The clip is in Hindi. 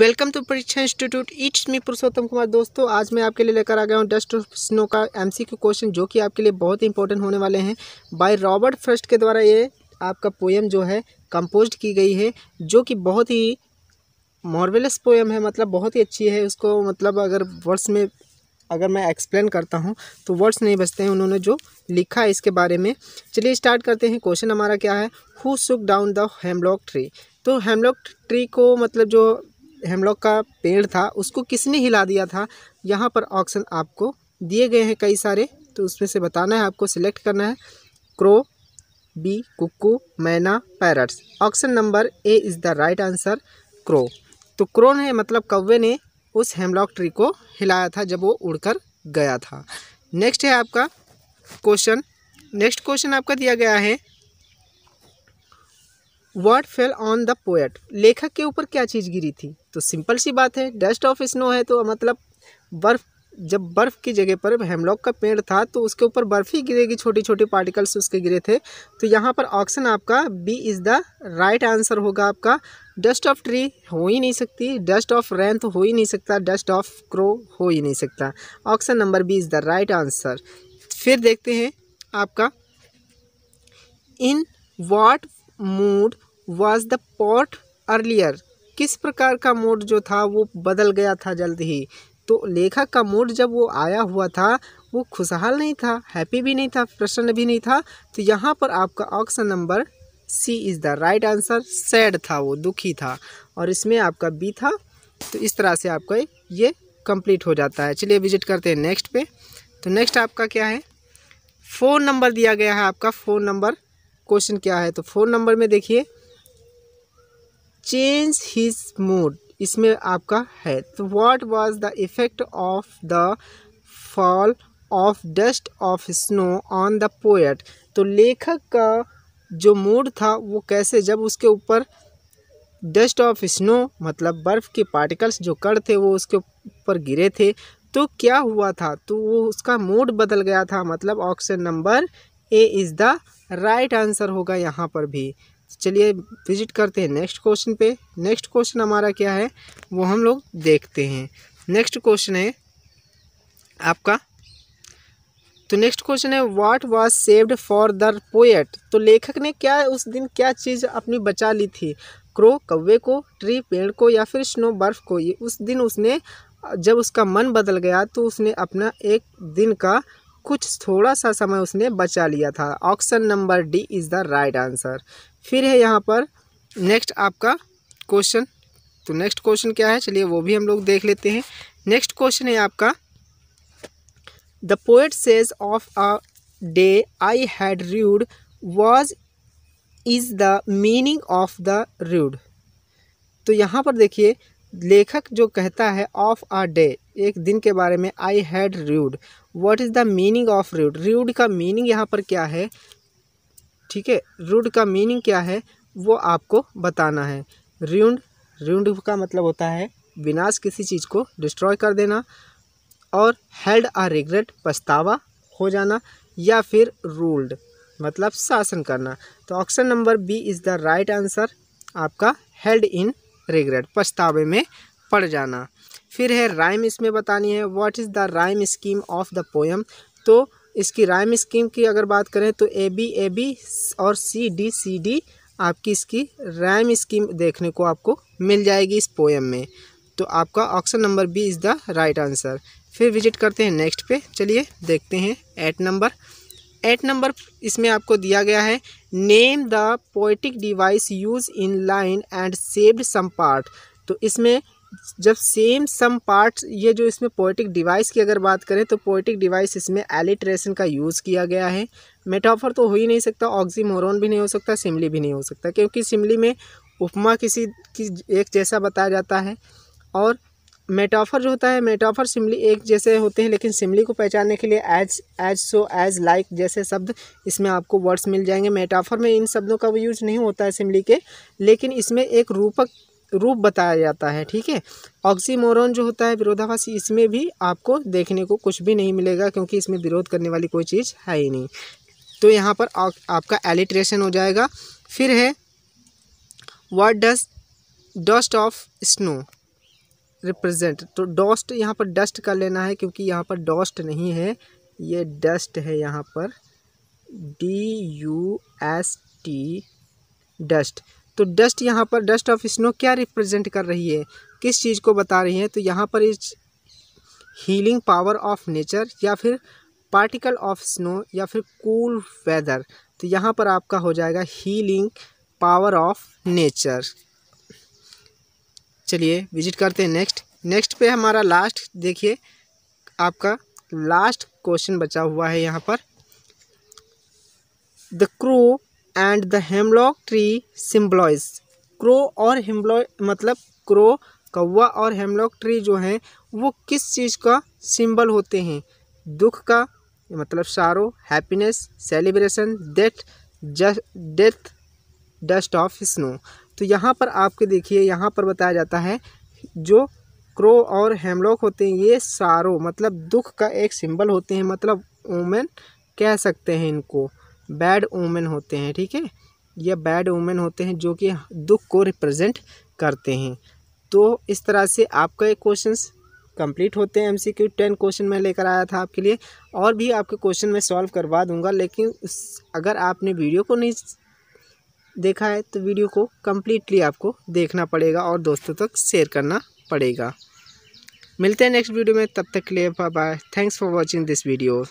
वेलकम टू परीक्षा institute it's me Purushottam Kumar दोस्तों आज मैं आपके लिए लेकर आ गया हूँ डस्ट ऑफ स्नो का एमसीक्यू क्वेश्चन जो कि आपके लिए बहुत इंपॉर्टेंट होने वाले हैं बाय रॉबर्ट फ्रस्ट के द्वारा ये आपका पोएम जो है कंपोज की गई है जो कि बहुत ही मॉर्वेलस पोएम है मतलब बहुत ही अच्छी है उसको मतलब अगर वर्ड्स में अगर मैं एक्सप्लेन करता हूँ तो वर्ड्स नहीं बचते हैं उन्होंने जो लिखा है इसके बारे में चलिए स्टार्ट करते हैं क्वेश्चन हमारा क्या है who shook down the hemlock tree तो हेमलॉक ट्री को मतलब जो हेमलॉक का पेड़ था उसको किसने हिला दिया था यहाँ पर ऑप्शन आपको दिए गए हैं कई सारे तो उसमें से बताना है आपको सिलेक्ट करना है crow B cuckoo myna parrots option number A is the right answer crow तो क्रो ने मतलब कौवे ने उस हेमलॉक ट्री को हिलाया था जब वो उड़कर गया था नेक्स्ट है आपका क्वेश्चन नेक्स्ट क्वेश्चन आपका दिया गया है word fell on the poet लेखक के ऊपर क्या चीज़ गिरी थी तो सिंपल सी बात है डस्ट ऑफ स्नो है तो मतलब बर्फ़ जब बर्फ़ की जगह पर हेमलॉक का पेड़ था तो उसके ऊपर बर्फ़ ही गिरेगी छोटी छोटी पार्टिकल्स उसके गिरे थे तो यहाँ पर ऑप्शन आपका B is the right answer होगा आपका डस्ट ऑफ ट्री हो ही नहीं सकती डस्ट ऑफ रैन तो हो ही नहीं सकता डस्ट ऑफ क्रो हो ही नहीं सकता option number B is the right answer फिर देखते हैं आपका in what mood was the poet earlier किस प्रकार का मूड जो था वो बदल गया था जल्द ही तो लेखक का मूड जब वो आया हुआ था वो खुशहाल नहीं था हैप्पी भी नहीं था प्रसन्न भी नहीं था तो यहाँ पर आपका option number C is the right answer sad था वो दुखी था और इसमें आपका बी था तो इस तरह से आपका ये कंप्लीट हो जाता है चलिए विजिट करते हैं नेक्स्ट पे तो नेक्स्ट आपका क्या है फ़ोन नंबर दिया गया है आपका फ़ोन नंबर क्वेश्चन क्या है तो फोर नंबर में देखिए चेंज हिज मूड इसमें आपका है तो what was the effect of the fall of dust of snow on the poet तो लेखक का जो मूड था वो कैसे जब उसके ऊपर डस्ट ऑफ स्नो मतलब बर्फ़ के पार्टिकल्स जो कण थे वो उसके ऊपर गिरे थे तो क्या हुआ था तो वो उसका मूड बदल गया था मतलब option number A is the right answer होगा यहाँ पर भी चलिए विजिट करते हैं नेक्स्ट क्वेश्चन पे नेक्स्ट क्वेश्चन हमारा क्या है वो हम लोग देखते हैं नेक्स्ट क्वेश्चन है आपका तो नेक्स्ट क्वेश्चन है what was saved for the poet तो लेखक ने क्या उस दिन क्या चीज़ अपनी बचा ली थी क्रो कौवे को ट्री पेड़ को या फिर स्नो बर्फ को ये उस दिन उसने जब उसका मन बदल गया तो उसने अपना एक दिन का कुछ थोड़ा सा समय उसने बचा लिया था option number D is the right answer फिर है यहाँ पर नेक्स्ट आपका क्वेश्चन तो नेक्स्ट क्वेश्चन क्या है चलिए वो भी हम लोग देख लेते हैं नेक्स्ट क्वेश्चन है आपका the poet says of a day I had rued was is the meaning of the rued तो यहाँ पर देखिए लेखक जो कहता है ऑफ अ डे एक दिन के बारे में I had rued what is the meaning of rued rued का मीनिंग यहाँ पर क्या है ठीक है रूड का मीनिंग क्या है वो आपको बताना है रूड रूड का मतलब होता है विनाश किसी चीज़ को डिस्ट्रॉय कर देना और हेल्ड आ रिग्रेट पछतावा हो जाना या फिर रूल्ड मतलब शासन करना तो option number B is the right answer आपका हेल्ड इन रिग्रेट पछतावे में पड़ जाना फिर है राइम इसमें बतानी है what is the rhyme scheme of the poem तो इसकी राइम स्कीम की अगर बात करें तो ए बी ए बी और सी डी सी डी आपकी इसकी राइम स्कीम देखने को आपको मिल जाएगी इस पोएम में तो आपका option number B is the right answer फिर विजिट करते हैं नेक्स्ट पे चलिए देखते हैं एट नंबर एट नंबर इसमें आपको दिया गया है name the poetic device use in line and saved some part तो इसमें जब सेम सम पार्ट्स ये जो इसमें पोइटिक डिवाइस की अगर बात करें तो पोइटिक डिवाइस इसमें एलिट्रेशन का यूज़ किया गया है मेटाफर तो हो ही नहीं सकता ऑक्सीमोरॉन भी नहीं हो सकता सिमली भी नहीं हो सकता क्योंकि सिमली में उपमा किसी की एक जैसा बताया जाता है और मेटाफर जो होता है मेटाफर सिमली एक जैसे होते हैं लेकिन सिमली को पहचानने के लिए as as so as like जैसे शब्द इसमें आपको वर्ड्स मिल जाएंगे मेटाफर में इन शब्दों का यूज नहीं होता है सिमली के लेकिन इसमें एक रूपक रूप बताया जाता है ठीक है ऑक्सीमोरन जो होता है विरोधाभासी इसमें भी आपको देखने को कुछ भी नहीं मिलेगा क्योंकि इसमें विरोध करने वाली कोई चीज़ है ही नहीं तो यहाँ पर आ, आपका एलिट्रेशन हो जाएगा फिर है what dust dust of snow represent तो डॉस्ट यहाँ पर डस्ट का लेना है क्योंकि यहाँ पर डॉस्ट नहीं है ये डस्ट है यहाँ पर D U S T dust तो डस्ट यहाँ पर डस्ट ऑफ स्नो क्या रिप्रेजेंट कर रही है किस चीज़ को बता रही है तो यहाँ पर इस हीलिंग पावर ऑफ नेचर या फिर पार्टिकल ऑफ स्नो या फिर कूल वेदर तो यहाँ पर आपका हो जाएगा हीलिंग पावर ऑफ नेचर चलिए विजिट करते हैं नेक्स्ट नेक्स्ट पे हमारा लास्ट देखिए आपका लास्ट क्वेश्चन बचा हुआ है यहाँ पर the crow and the hemlock tree symbolise crow और हेमलॉय मतलब क्रो कौवा और हेमलॉक ट्री जो हैं वो किस चीज़ का सिंबल होते हैं दुख का मतलब sorrow happiness celebration death death dust of snow तो यहाँ पर आपके देखिए यहाँ पर बताया जाता है जो क्रो और हेमलॉक होते हैं ये सारो मतलब दुख का एक सिंबल होते हैं मतलब वोमेन कह सकते हैं इनको बैड वूमेन होते हैं ठीक है या बैड वूमेन होते हैं जो कि दुख को रिप्रेजेंट करते हैं तो इस तरह से आपका क्वेश्चंस कंप्लीट होते हैं एमसीक्यू टेन क्वेश्चन मैं लेकर आया था आपके लिए और भी आपके क्वेश्चन मैं सॉल्व करवा दूंगा लेकिन अगर आपने वीडियो को नहीं देखा है तो वीडियो को कम्प्लीटली आपको देखना पड़ेगा और दोस्तों तक शेयर करना पड़ेगा मिलते हैं नेक्स्ट वीडियो में तब तक के लिए bye bye thanks for watching this video